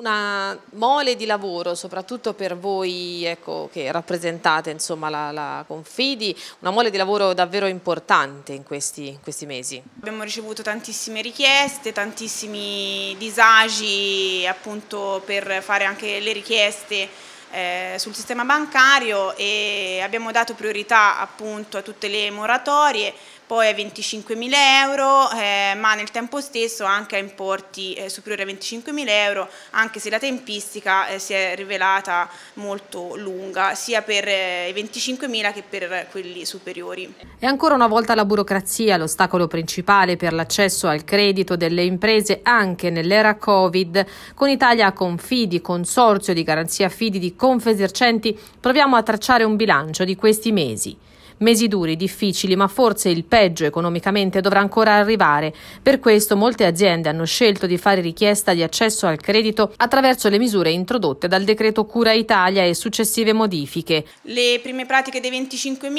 una mole di lavoro, soprattutto per voi ecco, che rappresentate insomma, la, la, Confidi, una mole di lavoro davvero importante in questi, in questi, mesi. Abbiamo ricevuto tantissime richieste, tantissimi disagi appunto, per fare anche le richieste eh, sul sistema bancario e abbiamo dato priorità appunto, a tutte le moratorie poi a 25.000 euro, eh, ma nel tempo stesso anche a importi eh, superiori a 25.000 euro, anche se la tempistica eh, si è rivelata molto lunga, sia per eh, i 25.000 che per quelli superiori. E ancora una volta la burocrazia, l'ostacolo principale per l'accesso al credito delle imprese anche nell'era Covid. Con Italia Confidi, consorzio di garanzia fidi di Confesercenti, proviamo a tracciare un bilancio di questi mesi. Mesi duri, difficili, ma forse il peggio economicamente dovrà ancora arrivare. Per questo molte aziende hanno scelto di fare richiesta di accesso al credito attraverso le misure introdotte dal decreto Cura Italia e successive modifiche. Le prime pratiche dei 25.000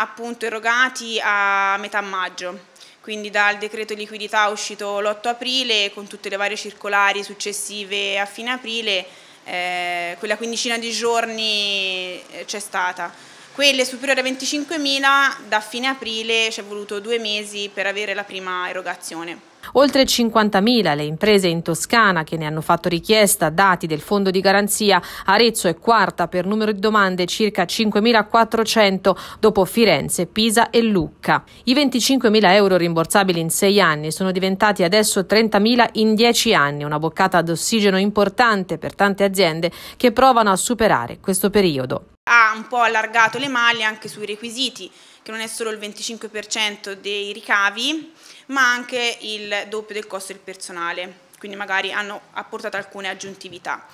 appunto erogati a metà maggio quindi dal decreto liquidità uscito l'8 aprile con tutte le varie circolari successive a fine aprile eh, quella quindicina di giorni eh, c'è stata. Quelle superiori a 25.000 da fine aprile ci è voluto due mesi per avere la prima erogazione. Oltre 50.000 le imprese in Toscana che ne hanno fatto richiesta dati del fondo di garanzia, Arezzo è quarta per numero di domande, circa 5.400 dopo Firenze, Pisa e Lucca. I 25.000 euro rimborsabili in sei anni sono diventati adesso 30.000 in dieci anni, una boccata d'ossigeno importante per tante aziende che provano a superare questo periodo ha un po' allargato le maglie anche sui requisiti, che non è solo il 25% dei ricavi, ma anche il doppio del costo del personale, quindi magari hanno apportato alcune aggiuntività.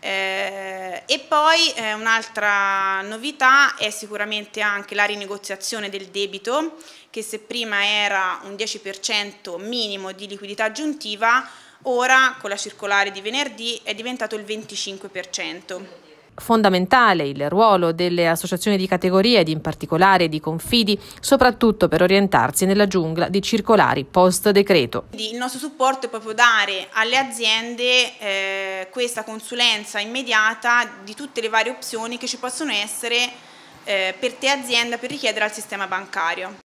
Eh, e poi eh, un'altra novità è sicuramente anche la rinegoziazione del debito, che se prima era un 10% minimo di liquidità aggiuntiva, ora con la circolare di venerdì è diventato il 25% fondamentale il ruolo delle associazioni di categoria ed in particolare di Confidi, soprattutto per orientarsi nella giungla di circolari post decreto. Il nostro supporto è proprio dare alle aziende eh, questa consulenza immediata di tutte le varie opzioni che ci possono essere eh, per te azienda per richiedere al sistema bancario.